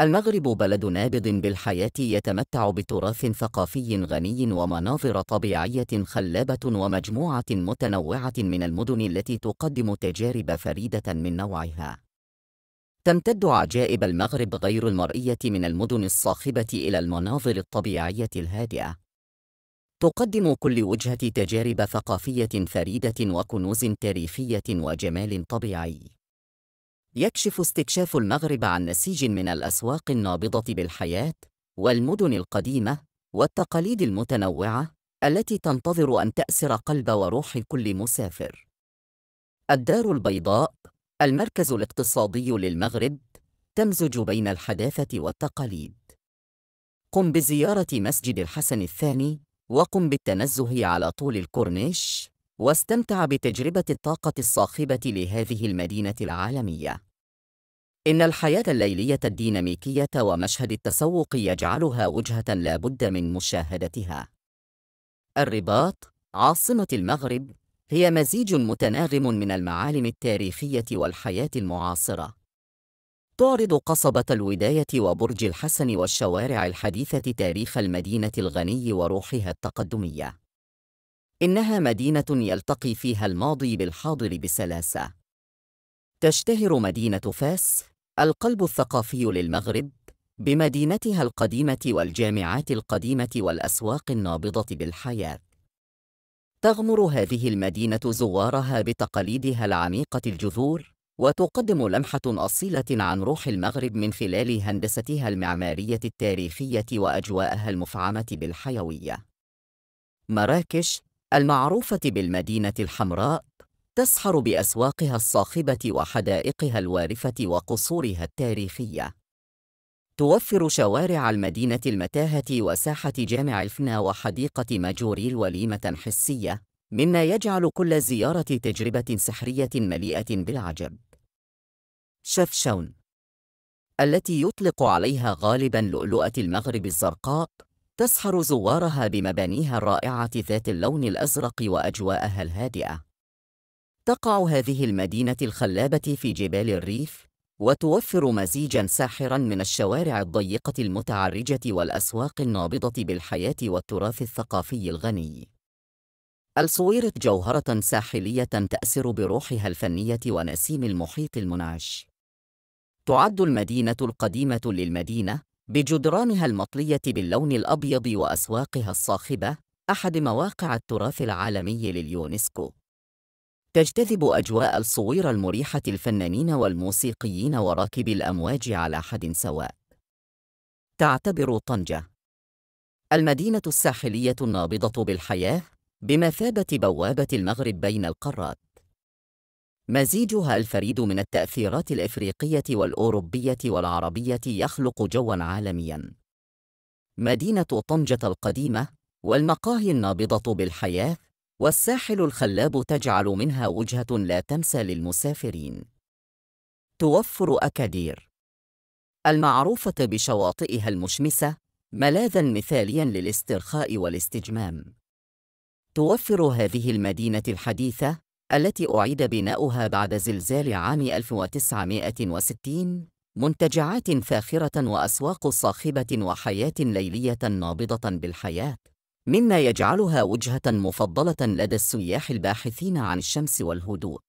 المغرب بلد نابض بالحياة يتمتع بتراث ثقافي غني ومناظر طبيعية خلابة ومجموعة متنوعة من المدن التي تقدم تجارب فريدة من نوعها. تمتد عجائب المغرب غير المرئية من المدن الصاخبة إلى المناظر الطبيعية الهادئة. تقدم كل وجهة تجارب ثقافية فريدة وكنوز تاريخية وجمال طبيعي. يكشف استكشاف المغرب عن نسيج من الأسواق النابضة بالحياة والمدن القديمة والتقاليد المتنوعة التي تنتظر أن تأسر قلب وروح كل مسافر. الدار البيضاء المركز الاقتصادي للمغرب تمزج بين الحداثة والتقاليد. قم بزيارة مسجد الحسن الثاني وقم بالتنزه على طول الكورنيش واستمتع بتجربة الطاقة الصاخبة لهذه المدينة العالمية. إن الحياة الليلية الديناميكية ومشهد التسوق يجعلها وجهة لا بد من مشاهدتها. الرباط عاصمة المغرب هي مزيج متناغم من المعالم التاريخية والحياة المعاصرة. تعرض قصبة الوداية وبرج الحسن والشوارع الحديثة تاريخ المدينة الغني وروحها التقدمية. إنها مدينة يلتقي فيها الماضي بالحاضر بسلاسة. تشتهر مدينة فاس القلب الثقافي للمغرب بمدينتها القديمة والجامعات القديمة والأسواق النابضة بالحياة. تغمر هذه المدينة زوارها بتقاليدها العميقة الجذور، وتقدم لمحة أصيلة عن روح المغرب من خلال هندستها المعمارية التاريخية وأجواءها المفعمة بالحيوية. مراكش المعروفة بالمدينة الحمراء تسحر بأسواقها الصاخبة وحدائقها الوارفة وقصورها التاريخية. توفر شوارع المدينة المتاهة وساحة جامع الفنا وحديقة ماجوريل وليمة حسية، مما يجعل كل زيارة تجربة سحرية مليئة بالعجب. شفشون التي يطلق عليها غالبا لؤلؤة المغرب الزرقاء، تسحر زوارها بمبانيها الرائعة ذات اللون الأزرق وأجواءها الهادئة. تقع هذه المدينة الخلابة في جبال الريف وتوفر مزيجا ساحرا من الشوارع الضيقة المتعرجة والأسواق النابضة بالحياة والتراث الثقافي الغني. الصويرة جوهرة ساحلية تأسر بروحها الفنية ونسيم المحيط المنعش. تعد المدينة القديمة للمدينة بجدرانها المطلية باللون الأبيض وأسواقها الصاخبة أحد مواقع التراث العالمي لليونسكو. تجتذب أجواء الصوير المريحة الفنانين والموسيقيين وراكبي الأمواج على حد سواء تعتبر طنجة المدينة الساحلية النابضة بالحياة بمثابة بوابة المغرب بين القارات مزيجها الفريد من التأثيرات الإفريقية والأوروبية والعربية يخلق جواً عالمياً مدينة طنجة القديمة والمقاهي النابضة بالحياة والساحل الخلاب تجعل منها وجهة لا تنسى للمسافرين توفر أكادير المعروفة بشواطئها المشمسة ملاذا مثاليا للاسترخاء والاستجمام توفر هذه المدينة الحديثة التي أعيد بناؤها بعد زلزال عام 1960 منتجعات فاخرة وأسواق صاخبة وحياة ليلية نابضة بالحياة مما يجعلها وجهة مفضلة لدى السياح الباحثين عن الشمس والهدوء.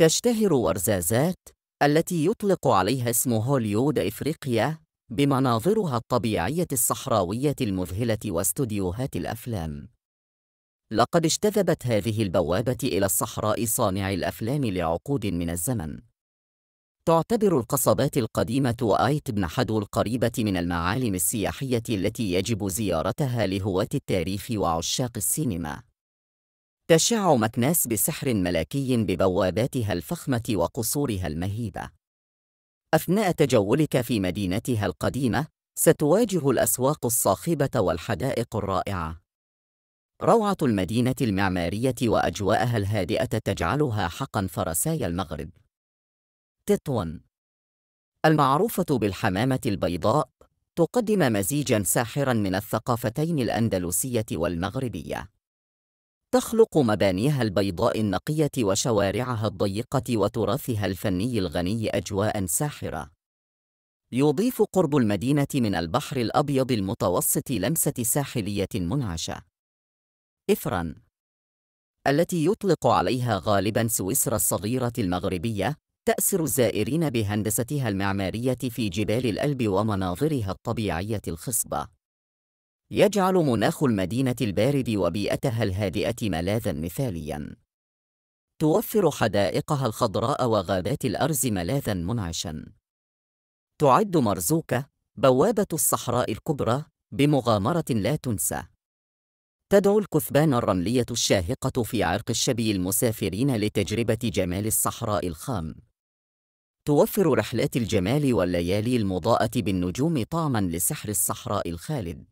تشتهر ورزازات التي يطلق عليها اسم هوليود إفريقيا بمناظرها الطبيعية الصحراوية المذهلة واستوديوهات الأفلام. لقد اجتذبت هذه البوابة إلى الصحراء صانعي الأفلام لعقود من الزمن. تعتبر القصبات القديمة آيت بن حدو القريبة من المعالم السياحية التي يجب زيارتها لهواة التاريخ وعشاق السينما. تشع مكناس بسحر ملكي ببواباتها الفخمة وقصورها المهيبة. أثناء تجولك في مدينتها القديمة، ستواجه الأسواق الصاخبة والحدائق الرائعة. روعة المدينة المعمارية وأجواءها الهادئة تجعلها حقا فرساي المغرب. تطون المعروفة بالحمامة البيضاء تقدم مزيجا ساحرا من الثقافتين الأندلسية والمغربية تخلق مبانيها البيضاء النقية وشوارعها الضيقة وتراثها الفني الغني أجواء ساحرة يضيف قرب المدينة من البحر الأبيض المتوسط لمسة ساحلية منعشة إفرا التي يطلق عليها غالبا سويسرا الصغيرة المغربية تأسر الزائرين بهندستها المعمارية في جبال الألب ومناظرها الطبيعية الخصبة. يجعل مناخ المدينة البارد وبيئتها الهادئة ملاذا مثاليا. توفر حدائقها الخضراء وغابات الأرز ملاذا منعشا. تعد مرزوكة بوابة الصحراء الكبرى بمغامرة لا تنسى. تدعو الكثبان الرملية الشاهقة في عرق الشبي المسافرين لتجربة جمال الصحراء الخام. توفر رحلات الجمال والليالي المضاءة بالنجوم طعمًا لسحر الصحراء الخالد.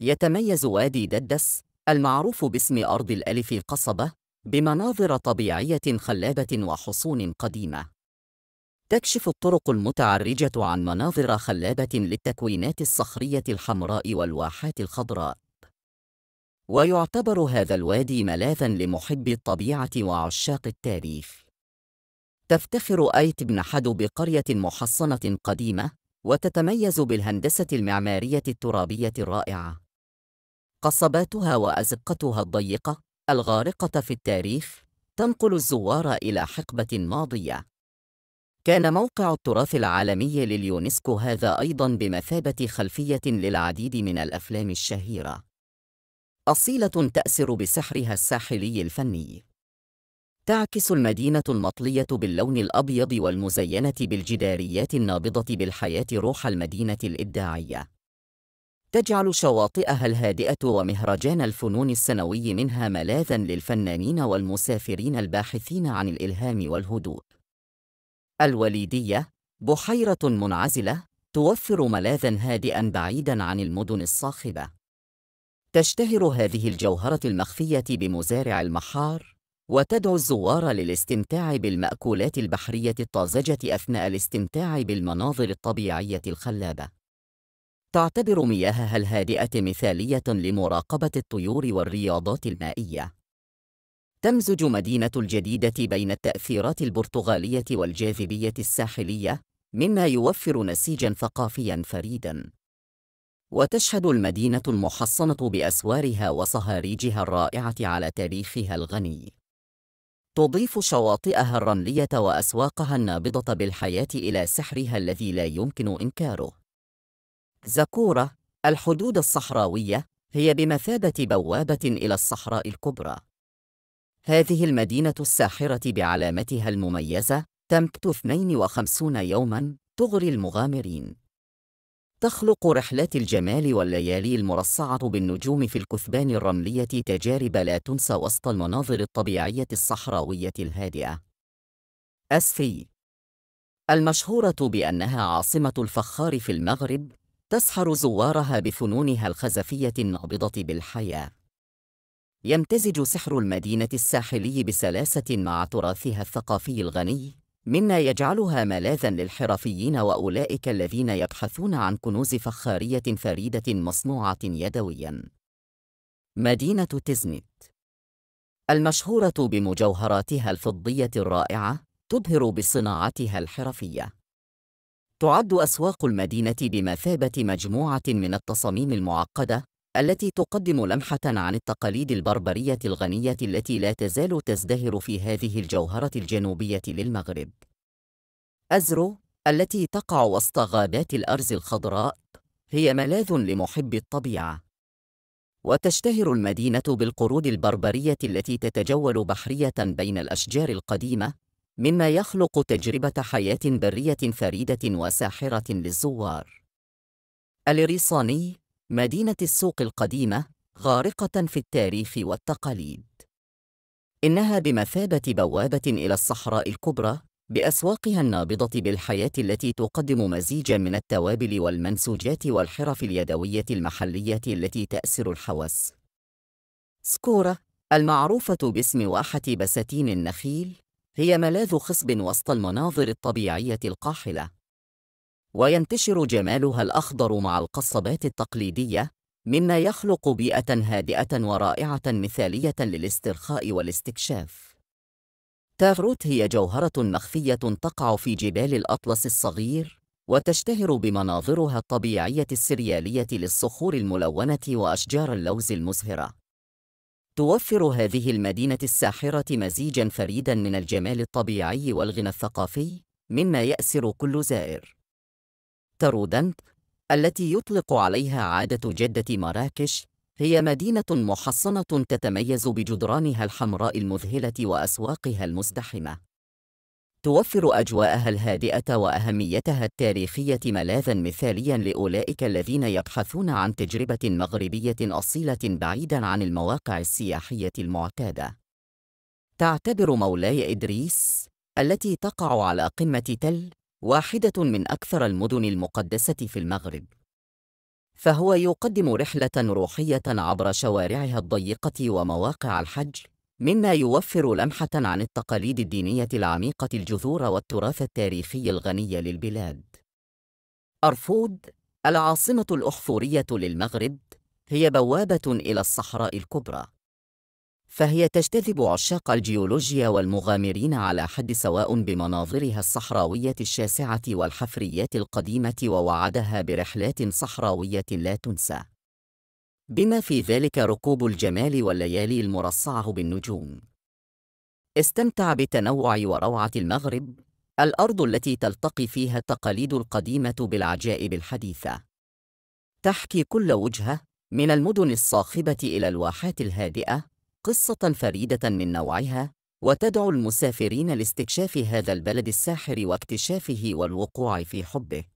يتميز وادي ددس المعروف باسم أرض الألف قصبة بمناظر طبيعية خلابة وحصون قديمة. تكشف الطرق المتعرجة عن مناظر خلابة للتكوينات الصخرية الحمراء والواحات الخضراء. ويعتبر هذا الوادي ملاذًا لمحبي الطبيعة وعشاق التاريخ. تفتخر آيت بن حدو بقرية محصنة قديمة وتتميز بالهندسة المعمارية الترابية الرائعة قصباتها وأزقتها الضيقة الغارقة في التاريخ تنقل الزوار إلى حقبة ماضية كان موقع التراث العالمي لليونسكو هذا أيضاً بمثابة خلفية للعديد من الأفلام الشهيرة أصيلة تأسر بسحرها الساحلي الفني تعكس المدينة المطلية باللون الأبيض والمزينة بالجداريات النابضة بالحياة روح المدينة الإبداعية. تجعل شواطئها الهادئة ومهرجان الفنون السنوي منها ملاذاً للفنانين والمسافرين الباحثين عن الإلهام والهدوء. الوليدية بحيرة منعزلة توفر ملاذاً هادئاً بعيداً عن المدن الصاخبة. تشتهر هذه الجوهرة المخفية بمزارع المحار وتدعو الزوار للاستمتاع بالمأكولات البحرية الطازجة أثناء الاستمتاع بالمناظر الطبيعية الخلابة. تعتبر مياهها الهادئة مثالية لمراقبة الطيور والرياضات المائية. تمزج مدينة الجديدة بين التأثيرات البرتغالية والجاذبية الساحلية، مما يوفر نسيجًا ثقافيًا فريدًا. وتشهد المدينة المحصنة بأسوارها وصهاريجها الرائعة على تاريخها الغني. تضيف شواطئها الرملية وأسواقها النابضة بالحياة إلى سحرها الذي لا يمكن إنكاره. زكورة الحدود الصحراوية هي بمثابة بوابة إلى الصحراء الكبرى. هذه المدينة الساحرة بعلامتها المميزة تمكث 52 يوماً تغري المغامرين. تخلق رحلات الجمال والليالي المرصعة بالنجوم في الكثبان الرملية تجارب لا تنسى وسط المناظر الطبيعية الصحراوية الهادئة. أسفي e. المشهورة بأنها عاصمة الفخار في المغرب، تسحر زوارها بفنونها الخزفية النابضة بالحياة. يمتزج سحر المدينة الساحلي بسلاسة مع تراثها الثقافي الغني، مما يجعلها ملاذا للحرفيين واولئك الذين يبحثون عن كنوز فخاريه فريده مصنوعه يدويا مدينه تزنت المشهوره بمجوهراتها الفضيه الرائعه تبهر بصناعتها الحرفيه تعد اسواق المدينه بمثابه مجموعه من التصاميم المعقده التي تقدم لمحة عن التقاليد البربرية الغنية التي لا تزال تزدهر في هذه الجوهرة الجنوبية للمغرب. أزرو التي تقع وسط غابات الأرز الخضراء هي ملاذ لمحبي الطبيعة. وتشتهر المدينة بالقرود البربرية التي تتجول بحرية بين الأشجار القديمة، مما يخلق تجربة حياة برية فريدة وساحرة للزوار. الريصاني مدينة السوق القديمة غارقة في التاريخ والتقاليد. إنها بمثابة بوابة إلى الصحراء الكبرى بأسواقها النابضة بالحياة التي تقدم مزيجا من التوابل والمنسوجات والحرف اليدوية المحلية التي تأسر الحواس. سكورة المعروفة باسم واحة بساتين النخيل هي ملاذ خصب وسط المناظر الطبيعية القاحلة. وينتشر جمالها الأخضر مع القصبات التقليدية مما يخلق بيئة هادئة ورائعة مثالية للاسترخاء والاستكشاف تافروت هي جوهرة مخفية تقع في جبال الأطلس الصغير وتشتهر بمناظرها الطبيعية السريالية للصخور الملونة وأشجار اللوز المزهرة. توفر هذه المدينة الساحرة مزيجًا فريدًا من الجمال الطبيعي والغنى الثقافي، مما يأسر كل زائر. ترودنت التي يطلق عليها عادة جدة مراكش هي مدينة محصنة تتميز بجدرانها الحمراء المذهلة وأسواقها المزدحمة. توفر أجواءها الهادئة وأهميتها التاريخية ملاذًا مثاليًا لأولئك الذين يبحثون عن تجربة مغربية أصيلة بعيدًا عن المواقع السياحية المعتادة. تعتبر مولاي إدريس التي تقع على قمة تل واحدة من أكثر المدن المقدسة في المغرب فهو يقدم رحلة روحية عبر شوارعها الضيقة ومواقع الحج مما يوفر لمحة عن التقاليد الدينية العميقة الجذور والتراث التاريخي الغني للبلاد أرفود العاصمة الأحفورية للمغرب هي بوابة إلى الصحراء الكبرى فهي تجتذب عشاق الجيولوجيا والمغامرين على حد سواء بمناظرها الصحراوية الشاسعة والحفريات القديمة ووعدها برحلات صحراوية لا تنسى بما في ذلك ركوب الجمال والليالي المرصعة بالنجوم استمتع بتنوع وروعة المغرب الأرض التي تلتقي فيها التقاليد القديمة بالعجائب الحديثة تحكي كل وجهة من المدن الصاخبة إلى الواحات الهادئة قصة فريدة من نوعها وتدعو المسافرين لاستكشاف هذا البلد الساحر واكتشافه والوقوع في حبه